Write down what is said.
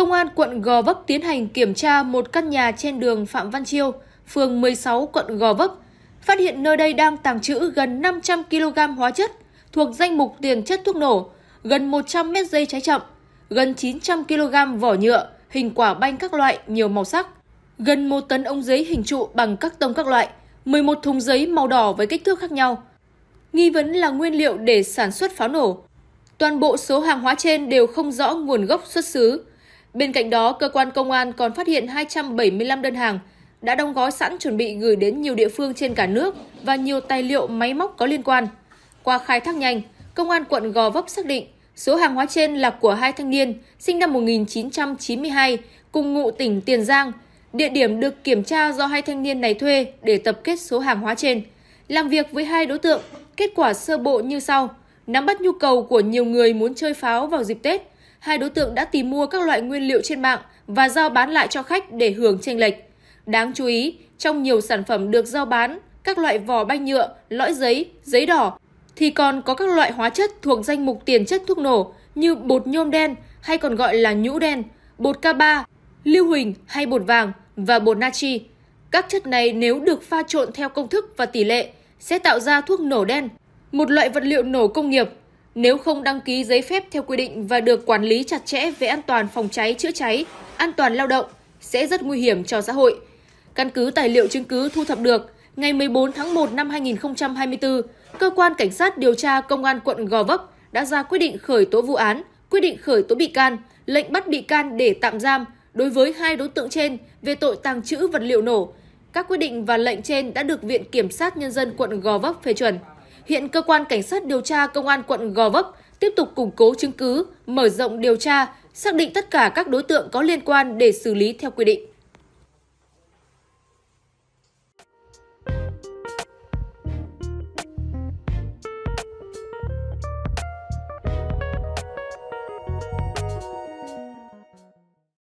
Công an quận Gò Vấp tiến hành kiểm tra một căn nhà trên đường Phạm Văn Chiêu, phường 16 quận Gò Vấp, phát hiện nơi đây đang tàng trữ gần 500 kg hóa chất thuộc danh mục tiền chất thuốc nổ, gần 100 mét dây cháy chậm, gần 900 kg vỏ nhựa, hình quả banh các loại nhiều màu sắc, gần 1 tấn ống giấy hình trụ bằng các tông các loại, 11 thùng giấy màu đỏ với kích thước khác nhau. Nghi vấn là nguyên liệu để sản xuất pháo nổ. Toàn bộ số hàng hóa trên đều không rõ nguồn gốc xuất xứ, Bên cạnh đó, cơ quan công an còn phát hiện 275 đơn hàng đã đóng gói sẵn chuẩn bị gửi đến nhiều địa phương trên cả nước và nhiều tài liệu máy móc có liên quan. Qua khai thác nhanh, Công an quận Gò Vấp xác định số hàng hóa trên là của hai thanh niên sinh năm 1992 cùng ngụ tỉnh Tiền Giang. Địa điểm được kiểm tra do hai thanh niên này thuê để tập kết số hàng hóa trên. Làm việc với hai đối tượng, kết quả sơ bộ như sau. Nắm bắt nhu cầu của nhiều người muốn chơi pháo vào dịp Tết, hai đối tượng đã tìm mua các loại nguyên liệu trên mạng và giao bán lại cho khách để hưởng tranh lệch. Đáng chú ý, trong nhiều sản phẩm được giao bán, các loại vỏ banh nhựa, lõi giấy, giấy đỏ, thì còn có các loại hóa chất thuộc danh mục tiền chất thuốc nổ như bột nhôm đen hay còn gọi là nhũ đen, bột K3, lưu huỳnh hay bột vàng và bột natri. Các chất này nếu được pha trộn theo công thức và tỷ lệ sẽ tạo ra thuốc nổ đen, một loại vật liệu nổ công nghiệp nếu không đăng ký giấy phép theo quy định và được quản lý chặt chẽ về an toàn phòng cháy chữa cháy, an toàn lao động sẽ rất nguy hiểm cho xã hội. Căn cứ tài liệu chứng cứ thu thập được, ngày 14 tháng 1 năm 2024, cơ quan cảnh sát điều tra công an quận Gò Vấp đã ra quyết định khởi tố vụ án, quyết định khởi tố bị can, lệnh bắt bị can để tạm giam đối với hai đối tượng trên về tội tàng trữ vật liệu nổ. Các quyết định và lệnh trên đã được Viện Kiểm sát Nhân dân quận Gò Vấp phê chuẩn. Hiện cơ quan cảnh sát điều tra công an quận Gò Vấp tiếp tục củng cố chứng cứ, mở rộng điều tra, xác định tất cả các đối tượng có liên quan để xử lý theo quy định.